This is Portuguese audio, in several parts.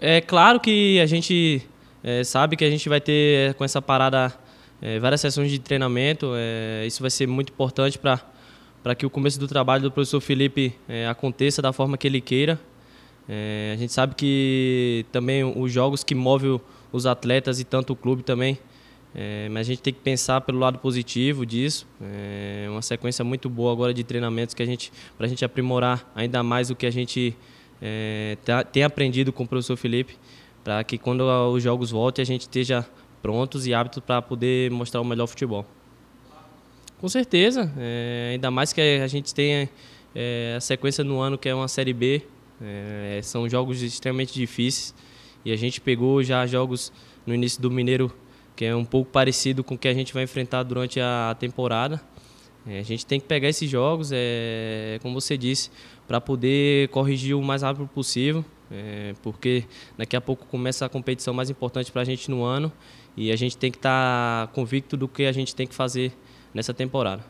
É claro que a gente é, sabe que a gente vai ter é, com essa parada é, várias sessões de treinamento. É, isso vai ser muito importante para para que o começo do trabalho do professor Felipe é, aconteça da forma que ele queira. É, a gente sabe que também os jogos que movem os atletas e tanto o clube também, mas a gente tem que pensar pelo lado positivo disso. É uma sequência muito boa agora de treinamentos que a gente para a gente aprimorar ainda mais o que a gente é, tá, tem aprendido com o professor Felipe para que quando os jogos voltem a gente esteja prontos e aptos para poder mostrar o melhor futebol. Com certeza, é, ainda mais que a gente tenha é, a sequência no ano que é uma Série B, é, são jogos extremamente difíceis e a gente pegou já jogos no início do Mineiro que é um pouco parecido com o que a gente vai enfrentar durante a temporada. É, a gente tem que pegar esses jogos, é, como você disse, para poder corrigir o mais rápido possível, é, porque daqui a pouco começa a competição mais importante para a gente no ano e a gente tem que estar tá convicto do que a gente tem que fazer nessa temporada.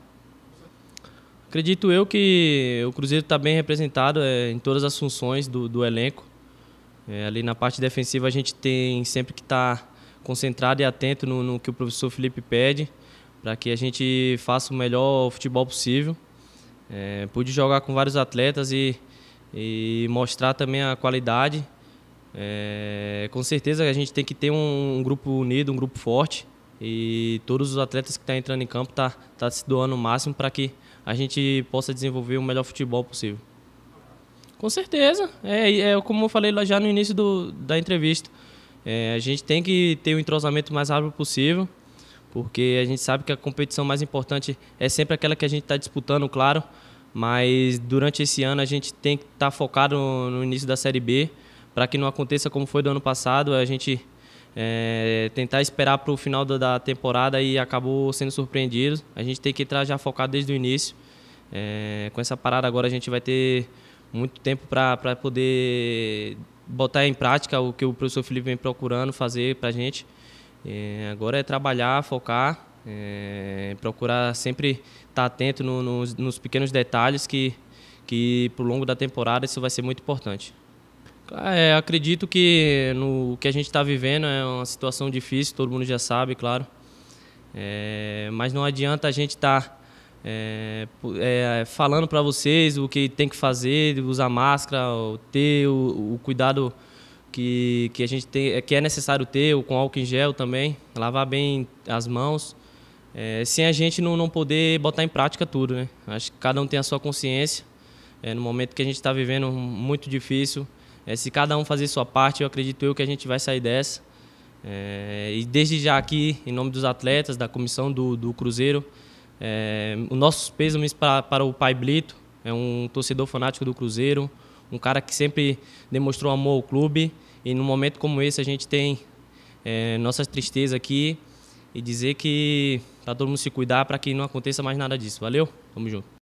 Acredito eu que o Cruzeiro está bem representado é, em todas as funções do, do elenco. É, ali na parte defensiva a gente tem sempre que estar tá concentrado e atento no, no que o professor Felipe pede para que a gente faça o melhor futebol possível. É, pude jogar com vários atletas e, e mostrar também a qualidade. É, com certeza a gente tem que ter um, um, grupo unido, um grupo forte e todos os atletas que estão tá entrando em campo estão tá, tá se doando o máximo para que a gente possa desenvolver o melhor futebol possível. Com certeza, é, é como eu falei lá já no início do, da entrevista, é, a gente tem que ter o um entrosamento mais rápido possível porque a gente sabe que a competição mais importante é sempre aquela que a gente está disputando, claro, mas durante esse ano a gente tem que estar tá focado no início da Série B, para que não aconteça como foi do ano passado, a gente é, tentar esperar para o final da temporada e acabou sendo surpreendido. A gente tem que entrar já focado desde o início. É, com essa parada agora a gente vai ter muito tempo para poder botar em prática o que o professor Felipe vem procurando fazer para a gente. É, agora é trabalhar, focar, é, procurar sempre estar tá atento no, nos, nos, pequenos detalhes que, que por longo da temporada isso vai ser muito importante. Ah, é, acredito que no que a gente está vivendo é uma situação difícil, todo mundo já sabe, claro. É, mas não adianta a gente estar tá, é, é falando para vocês o que tem que fazer, usar máscara, ter o, o cuidado que, que a gente tem, é, que é necessário ter, o com álcool em gel também, lavar bem as mãos, é, sem a gente não, não poder botar em prática tudo, né? Acho que cada um tem a sua consciência. É, no momento que a gente está vivendo muito difícil, é, se cada um fazer sua parte, eu acredito eu que a gente vai sair dessa. É, e desde já aqui, em nome dos atletas, da comissão do, do Cruzeiro, é, os nossos pêsames para, para o pai Blito, é um torcedor fanático do Cruzeiro, um cara que sempre demonstrou amor ao clube e num momento como esse, a gente tem é, tristeza aqui e dizer que para tá todo mundo se cuidar para que não aconteça mais nada disso. Valeu? Tamo junto.